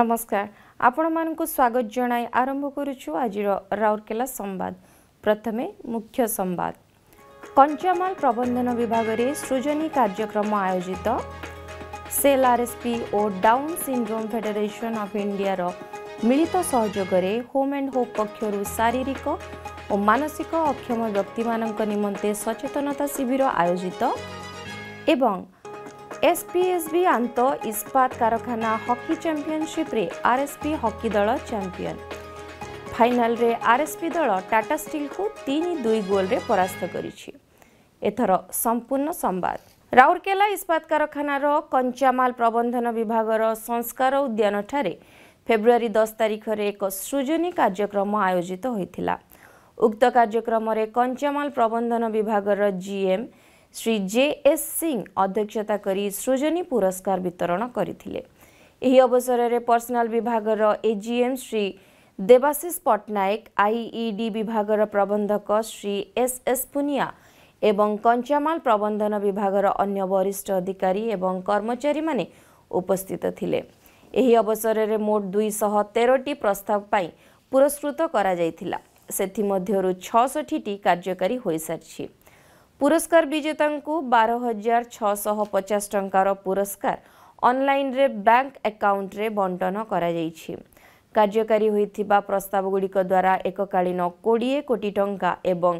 ନମସ୍କାର ଆପଣମାନଙ୍କୁ ସ୍ୱାଗତ ଜଣାଇ ଆରମ୍ଭ କରୁଛୁ ଆଜିର ରାଉରକେଲା ସମ୍ବାଦ ପ୍ରଥମେ ମୁଖ୍ୟ ସମ୍ବାଦ କଞ୍ଚାମାଲ ପ୍ରବନ୍ଧନ ବିଭାଗରେ ସୃଜନୀ କାର୍ଯ୍ୟକ୍ରମ ଆୟୋଜିତ ସେଲ୍ ଆର୍ଏସ୍ପି ଓ ଡାଉନ୍ ସିଣ୍ଡ୍ରୋମ୍ ଫେଡେରେସନ୍ ଅଫ୍ ଇଣ୍ଡିଆର ମିଳିତ ସହଯୋଗରେ ହୋମ୍ ଆଣ୍ଡ ହୋପ୍ ପକ୍ଷରୁ ଶାରୀରିକ ଓ ମାନସିକ ଅକ୍ଷମ ବ୍ୟକ୍ତିମାନଙ୍କ ନିମନ୍ତେ ସଚେତନତା ଶିବିର ଆୟୋଜିତ ଏବଂ ଏସ୍ପିଏସ୍ବି ଆନ୍ତ ଇସ୍ପାତ କାରଖାନା ହକି ଚାମ୍ପିଅନସିପ୍ରେ ଆର୍ଏସ୍ପି ହକି ଦଳ ଚାମ୍ପିଅନ୍ ଫାଇନାଲରେ ଆର୍ଏସ୍ପି ଦଳ ଟାଟା ଷ୍ଟିଲ୍କୁ ତିନି ଦୁଇ ଗୋଲ୍ରେ ପରାସ୍ତ କରିଛି ଏଥର ସମ୍ପୂର୍ଣ୍ଣ ସମ୍ବାଦ ରାଉରକେଲା ଇସ୍ପାତ କାରଖାନାର କଞ୍ଚାମାଲ ପ୍ରବନ୍ଧନ ବିଭାଗର ସଂସ୍କାର ଉଦ୍ୟାନଠାରେ ଫେବୃଆରୀ ଦଶ ତାରିଖରେ ଏକ ସୃଜନୀ କାର୍ଯ୍ୟକ୍ରମ ଆୟୋଜିତ ହୋଇଥିଲା ଉକ୍ତ କାର୍ଯ୍ୟକ୍ରମରେ କଞ୍ଚାମାଲ ପ୍ରବନ୍ଧନ ବିଭାଗର ଜିଏମ୍ શ્રી જે એસ સિંહ અધ્યક્ષતા કરી સૃજની પુરસ્કાર વિતરણ કરીଥିଲେ ଏହି ଅବସରରେ ପର୍ସନାଲ ବିଭାଗର ଏଜିଏମ୍ ଶ୍ରୀ ଦେବାଶିଷ ପଟ୍ଟନାୟକ ଆଇଇଡି ବିଭାଗର ପ୍ରବନ୍ଧକ ଶ୍ରୀ ଏସ୍ ଏସ୍ ପୁନିଆ ଏବଂ କଞ୍ଚାମାଲ ପ୍ରବନ୍ଧନ ବିଭାଗର ଅନ୍ୟ ବରିଷ୍ଠ ଅଧିକାରୀ ଏବଂ କର୍ମଚାରୀମାନେ ଉପସ୍ଥିତ ଥିଲେ ଏହି ଅବସରରେ ମୋଟ ଦୁଇଶହ ତେରଟି ପ୍ରସ୍ତାବ ପାଇଁ ପୁରସ୍କୃତ କରାଯାଇଥିଲା ସେଥିମଧ୍ୟରୁ ଛଅଷଠିଟି କାର୍ଯ୍ୟକାରୀ ହୋଇସାରିଛି ପୁରସ୍କାର ବିଜେତାଙ୍କୁ ବାର ହଜାର ଛଅଶହ ପଚାଶ ଟଙ୍କାର ପୁରସ୍କାର ଅନ୍ଲାଇନ୍ରେ ବ୍ୟାଙ୍କ ଆକାଉଣ୍ଟରେ ବଣ୍ଟନ କରାଯାଇଛି କାର୍ଯ୍ୟକାରୀ ହୋଇଥିବା ପ୍ରସ୍ତାବଗୁଡ଼ିକ ଦ୍ୱାରା ଏକକାଳୀନ କୋଡ଼ିଏ କୋଟି ଟଙ୍କା ଏବଂ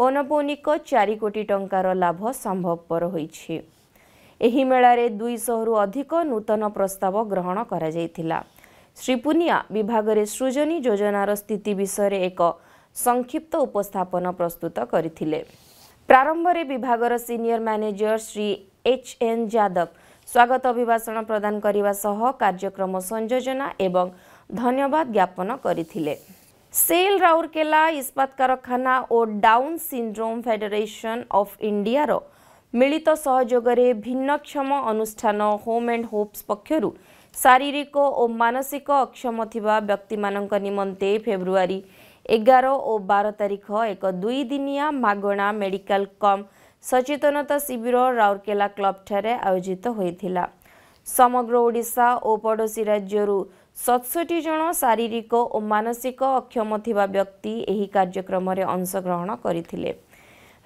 ପୌନପୌନିକ ଚାରି କୋଟି ଟଙ୍କାର ଲାଭ ସମ୍ଭବପର ହୋଇଛି ଏହି ମେଳାରେ ଦୁଇଶହରୁ ଅଧିକ ନୂତନ ପ୍ରସ୍ତାବ ଗ୍ରହଣ କରାଯାଇଥିଲା ଶ୍ରୀ ପୁନିଆ ବିଭାଗରେ ସୃଜନୀ ଯୋଜନାର ସ୍ଥିତି ବିଷୟରେ ଏକ ସଂକ୍ଷିପ୍ତ ଉପସ୍ଥାପନ ପ୍ରସ୍ତୁତ କରିଥିଲେ ପ୍ରାରମ୍ଭରେ ବିଭାଗର senior manager Shri HN Yadav ସ୍ୱାଗତ ଅଭିଭାଷଣ ପ୍ରଦାନ କରିବା ସହ କାର୍ଯ୍ୟକ୍ରମ ସଂଯୋଜନା ଏବଂ ଧନ୍ୟବାଦ ଜ୍ଞାପନ କରିଥିଲେ ସେଲ୍ ରାଉରକେଲା ଇସ୍ପାତ କାରଖାନା ଓ ଡାଉନ୍ ସିଣ୍ଡ୍ରୋମ୍ ଫେଡେରେସନ୍ ଅଫ୍ ଇଣ୍ଡିଆର ମିଳିତ ସହଯୋଗରେ ଭିନ୍ନକ୍ଷମ ଅନୁଷ୍ଠାନ ହୋମ୍ ଆଣ୍ଡ ହୋପ୍ସ ପକ୍ଷରୁ ଶାରୀରିକ ଓ ମାନସିକ ଅକ୍ଷମ ଥିବା ବ୍ୟକ୍ତିମାନଙ୍କ ନିମନ୍ତେ ଫେବୃଆରୀ ଏଗାର ଓ ବାର ତାରିଖ ଏକ ଦୁଇଦିନିଆ ମାଗଣା ମେଡିକାଲ କମ୍ ସଚେତନତା ଶିବିର ରାଉରକେଲା କ୍ଲବ୍ଠାରେ ଆୟୋଜିତ ହୋଇଥିଲା ସମଗ୍ର ଓଡ଼ିଶା ଓ ପଡ଼ୋଶୀ ରାଜ୍ୟରୁ ସତଷଠି ଜଣ ଶାରୀରିକ ଓ ମାନସିକ ଅକ୍ଷମ ଥିବା ବ୍ୟକ୍ତି ଏହି କାର୍ଯ୍ୟକ୍ରମରେ ଅଂଶଗ୍ରହଣ କରିଥିଲେ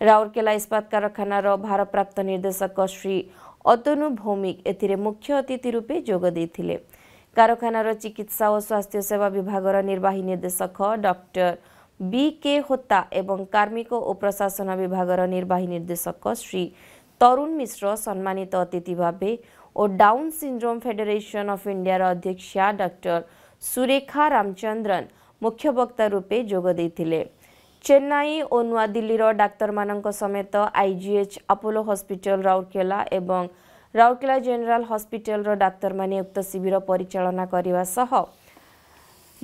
ରାଉରକେଲା ଇସ୍ପାତ କାରଖାନାର ଭାରପ୍ରାପ୍ତ ନିର୍ଦ୍ଦେଶକ ଶ୍ରୀ ଅତନୁ ଭୌମିକ ଏଥିରେ ମୁଖ୍ୟ ଅତିଥି ରୂପେ ଯୋଗ ଦେଇଥିଲେ କାରଖାନାର ଚିକିତ୍ସା ଓ ସ୍ୱାସ୍ଥ୍ୟ ସେବା ବିଭାଗର ନିର୍ବାହୀ ନିର୍ଦ୍ଦେଶକ ଡକ୍ଟର ବି କେ ହୋତା ଏବଂ କାର୍ମିକ ଓ ପ୍ରଶାସନ ବିଭାଗର ନିର୍ବାହୀ ନିର୍ଦ୍ଦେଶକ ଶ୍ରୀ ତରୁଣ ମିଶ୍ର ସମ୍ମାନିତ ଅତିଥି ଭାବେ ଓ ଡାଉନ୍ ସିଣ୍ଡ୍ରୋମ୍ ଫେଡେରେସନ୍ ଅଫ୍ ଇଣ୍ଡିଆର ଅଧ୍ୟକ୍ଷା ଡକ୍ଟର ସୁରେଖା ରାମଚନ୍ଦ୍ରନ ମୁଖ୍ୟ ବକ୍ତା ରୂପେ ଯୋଗ ଦେଇଥିଲେ ଚେନ୍ନାଇ ଓ ନୂଆଦିଲ୍ଲୀର ଡାକ୍ତରମାନଙ୍କ ସମେତ ଆଇଜିଏଚ୍ ଆପୋଲୋ ହସ୍ପିଟାଲ ରାଉରକେଲା ଏବଂ ରାଉରକେଲା ଜେନେରାଲ ହସ୍ପିଟାଲର ଡାକ୍ତରମାନେ ଉକ୍ତ ଶିବିର ପରିଚାଳନା କରିବା ସହ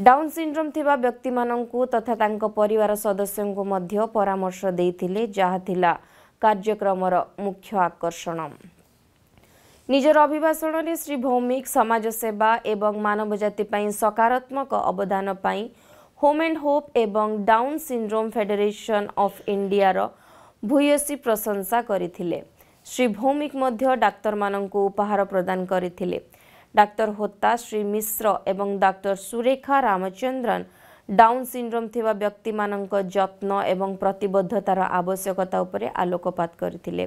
ଡାଉନ୍ ସିଣ୍ଡ୍ରୋମ୍ ଥିବା ବ୍ୟକ୍ତିମାନଙ୍କୁ ତଥା ତାଙ୍କ ପରିବାର ସଦସ୍ୟଙ୍କୁ ମଧ୍ୟ ପରାମର୍ଶ ଦେଇଥିଲେ ଯାହା ଥିଲା କାର୍ଯ୍ୟକ୍ରମର ମୁଖ୍ୟ ଆକର୍ଷଣ ନିଜର ଅଭିଭାଷଣରେ ଶ୍ରୀ ଭୌମିକ ସମାଜସେବା ଏବଂ ମାନବଜାତି ପାଇଁ ସକାରାତ୍ମକ ଅବଦାନ ପାଇଁ ହୋମ୍ ଆଣ୍ଡ ହୋପ୍ ଏବଂ ଡାଉନ୍ ସିଣ୍ଡ୍ରୋମ୍ ଫେଡେରେସନ୍ ଅଫ୍ ଇଣ୍ଡିଆର ଭୂୟସୀ ପ୍ରଶଂସା କରିଥିଲେ ଶ୍ରୀ ଭୌମିକ ମଧ୍ୟ ଡାକ୍ତରମାନଙ୍କୁ ଉପହାର ପ୍ରଦାନ କରିଥିଲେ ଡାକ୍ତର ହୋତା ଶ୍ରୀ ମିଶ୍ର ଏବଂ doctor Surekha Ramachandran Down syndrome ଥିବା ବ୍ୟକ୍ତିମାନଙ୍କ ଯତ୍ନ ଏବଂ ପ୍ରତିବଦ୍ଧତାର ଆବଶ୍ୟକତା ଉପରେ ଆଲୋକପାତ କରିଥିଲେ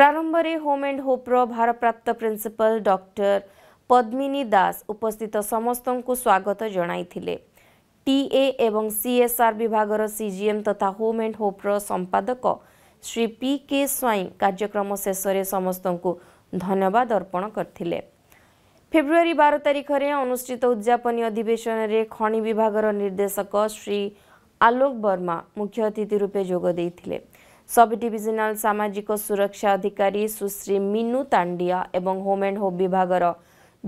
ପ୍ରାରମ୍ଭରେ ହୋମ୍ ଆଣ୍ଡ ହୋପ୍ର ଭାରପ୍ରାପ୍ତ ପ୍ରିନ୍ସିପାଲ ଡକ୍ଟର ପଦ୍ମିନୀ ଦାସ ଉପସ୍ଥିତ ସମସ୍ତଙ୍କୁ ସ୍ୱାଗତ ଜଣାଇଥିଲେ ଟିଏ ଏବଂ ସିଏସ୍ଆର୍ ବିଭାଗର ସିଜିଏମ୍ ତଥା ହୋମ୍ ଆଣ୍ଡ ହୋପ୍ର ସମ୍ପାଦକ ଶ୍ରୀ ପି କେ ସ୍ୱାଇଁ କାର୍ଯ୍ୟକ୍ରମ ଶେଷରେ ସମସ୍ତଙ୍କୁ ଧନ୍ୟବାଦ ଅର୍ପଣ କରିଥିଲେ ଫେବୃଆରୀ ବାର ତାରିଖରେ ଅନୁଷ୍ଠିତ ଉଦ୍ଯାପନୀ ଅଧିବେଶନରେ ଖଣି ବିଭାଗର ନିର୍ଦ୍ଦେଶକ ଶ୍ରୀ ଆଲୋକ ବର୍ମା ମୁଖ୍ୟ ଅତିଥି ରୂପେ ଯୋଗ ଦେଇଥିଲେ ସବ୍ ଡିଭିଜନାଲ ସାମାଜିକ ସୁରକ୍ଷା ଅଧିକାରୀ ସୁଶ୍ରୀ ମିନୁ ତାଣ୍ଡିଆ ଏବଂ ହୋମ୍ ଆଣ୍ଡ ହୋମ୍ ବିଭାଗର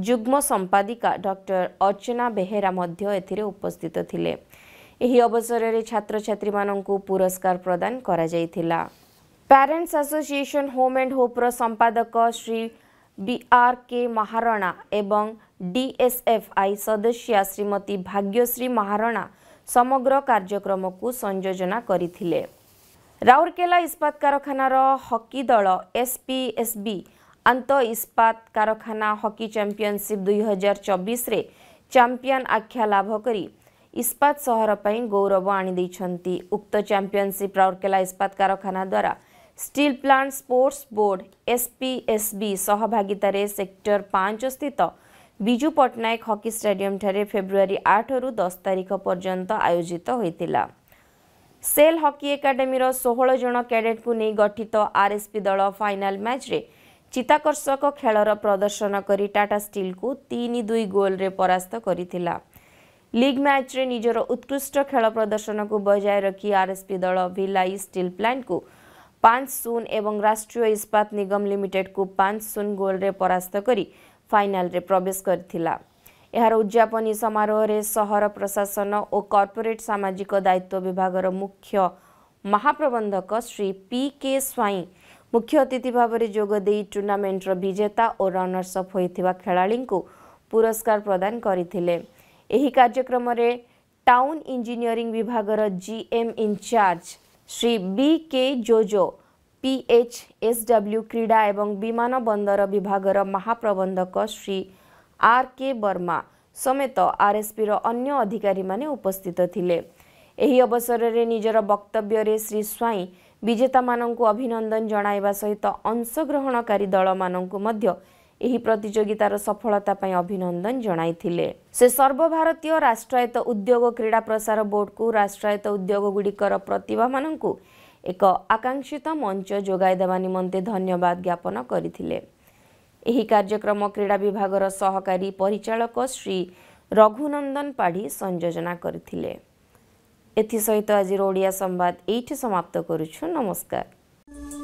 ଯୁଗ୍ମ ସମ୍ପାଦିକା ଡକ୍ଟର ଅର୍ଚ୍ଚନା ବେହେରା ମଧ୍ୟ ଏଥିରେ ଉପସ୍ଥିତ ଥିଲେ ଏହି ଅବସରରେ ଛାତ୍ରଛାତ୍ରୀମାନଙ୍କୁ ପୁରସ୍କାର ପ୍ରଦାନ କରାଯାଇଥିଲା ପ୍ୟାରେଣ୍ଟସ୍ ଆସୋସିଏସନ୍ ହୋମ୍ ଆଣ୍ଡ ହୋପ୍ର ସମ୍ପାଦକ ଶ୍ରୀ ବିଆର୍ କେ ମହାରଣା ଏବଂ ଡିଏସ୍ଏଫ୍ଆଇ ସଦସ୍ୟା ଶ୍ରୀମତୀ ଭାଗ୍ୟଶ୍ରୀ ମହାରଣା ସମଗ୍ର କାର୍ଯ୍ୟକ୍ରମକୁ ସଂଯୋଜନା କରିଥିଲେ ରାଉରକେଲା ଇସ୍ପାତ କାରଖାନାର ହକି ଦଳ ଏସ୍ପିଏସ୍ବି ଆନ୍ତଃ ଇସ୍ପାତ କାରଖାନା ହକି ଚାମ୍ପିଅନ୍ସିପ୍ ଦୁଇହଜାର ଚବିଶରେ ଚାମ୍ପିଅନ୍ ଆଖ୍ୟା ଲାଭ କରି ଇସ୍ପାତ ସହର ପାଇଁ ଗୌରବ ଆଣିଦେଇଛନ୍ତି ଉକ୍ତ ଚାମ୍ପିଅନସିପ୍ ରାଉରକେଲା ଇସ୍ପାତ କାରଖାନା ଦ୍ୱାରା steel plant sports board SPSB ସହଭାଗିତାରେ ସେକ୍ଟର ପାଞ୍ଚ ସ୍ଥିତ ବିଜୁ ପଟ୍ଟନାୟକ ହକି ଷ୍ଟାଡିୟମଠାରେ ଫେବୃଆରୀ ଆଠରୁ ଦଶ ତାରିଖ ପର୍ଯ୍ୟନ୍ତ ଆୟୋଜିତ ହୋଇଥିଲା ସେଲ୍ ହକି ଏକାଡେମୀର ଷୋହଳ ଜଣ କ୍ୟାଡେଟ୍କୁ ନେଇ ଗଠିତ ଆର୍ଏସ୍ପି ଦଳ ଫାଇନାଲ୍ ମ୍ୟାଚ୍ରେ ଚିତ୍ତାକର୍ଷକ ଖେଳର ପ୍ରଦର୍ଶନ କରି ଟାଟା ଷ୍ଟିଲ୍କୁ ତିନି ଦୁଇ ଗୋଲ୍ରେ ପରାସ୍ତ କରିଥିଲା લીગ ମ୍ୟାଚ୍ରେ ନିଜର ଉତ୍କୃଷ୍ଟ ଖେଳ ପ୍ରଦର୍ଶନକୁ ବଜାୟ ରଖି ଆର୍ଏସ୍ପି ଦଳ ଭିଲାଇ ଷ୍ଟିଲ୍ ପ୍ଲାଣ୍ଟକୁ ପାଞ୍ଚ ଶୂନ ଏବଂ ରାଷ୍ଟ୍ରୀୟ ଇସ୍ପାତ ନିଗମ ଲିମିଟେଡ୍କୁ ପାଞ୍ଚ ଶୂନ ଗୋଲ୍ରେ ପରାସ୍ତ କରି ଫାଇନାଲ୍ରେ ପ୍ରବେଶ କରିଥିଲା ଏହାର ଉଦ୍ଯାପନୀ ସମାରୋହରେ ସହର ପ୍ରଶାସନ ଓ କର୍ପୋରେଟ୍ ସାମାଜିକ ଦାୟିତ୍ୱ ବିଭାଗର ମୁଖ୍ୟ ମହାପ୍ରବନ୍ଧକ ଶ୍ରୀ ପି କେ ସ୍ୱାଇଁ ମୁଖ୍ୟ ଅତିଥି ଭାବରେ ଯୋଗ ଦେଇ ଟୁର୍ଣ୍ଣାମେଣ୍ଟର ବିଜେତା ଓ ରନର୍ସ ଅପ୍ ହୋଇଥିବା ଖେଳାଳିଙ୍କୁ ପୁରସ୍କାର ପ୍ରଦାନ କରିଥିଲେ यो कार्यक्रमले टाउ इन्जिनयरिङ विभाग र जिएम इन्चार्ज श्री बिके जोजो पिएचएसडब्ल्यु क्रीडा एवं विमान बन्दर विभाग र महाप्रबन्धक श्री आर्के बर्मा समेत आरएसपी रो अन्य अधिकारी माने उपस्थित थिले एही अवसर रे निजर रे श्री स्वाई विजेता अभिनंदन अभिनन्दन सहित अंशग्रहणकारी दल मध्य ଏହି ପ୍ରତିଯୋଗିତାର ସଫଳତା ପାଇଁ ଅଭିନନ୍ଦନ ଜଣାଇଥିଲେ ସେ ସର୍ବଭାରତୀୟ ରାଷ୍ଟ୍ରାୟତ୍ତ ଉଦ୍ୟୋଗ କ୍ରୀଡ଼ା ପ୍ରସାର ବୋର୍ଡକୁ ରାଷ୍ଟ୍ରାୟତ୍ତ ଉଦ୍ୟୋଗଗୁଡ଼ିକର ପ୍ରତିଭାମାନଙ୍କୁ ଏକ ଆକାଂକ୍ଷିତ ମଞ୍ଚ ଯୋଗାଇ ଦେବା ନିମନ୍ତେ ଧନ୍ୟବାଦ ଜ୍ଞାପନ କରିଥିଲେ ଏହି କାର୍ଯ୍ୟକ୍ରମ କ୍ରୀଡ଼ା ବିଭାଗର ସହକାରୀ ପରିଚାଳକ ଶ୍ରୀ ରଘୁନନ୍ଦନ ପାଢ଼ୀ ସଂଯୋଜନା କରିଥିଲେ ଏଥିସହିତ ଆଜିର ଓଡ଼ିଆ ସମ୍ବାଦ ଏଇଠି ସମାପ୍ତ କରୁଛୁ ନମସ୍କାର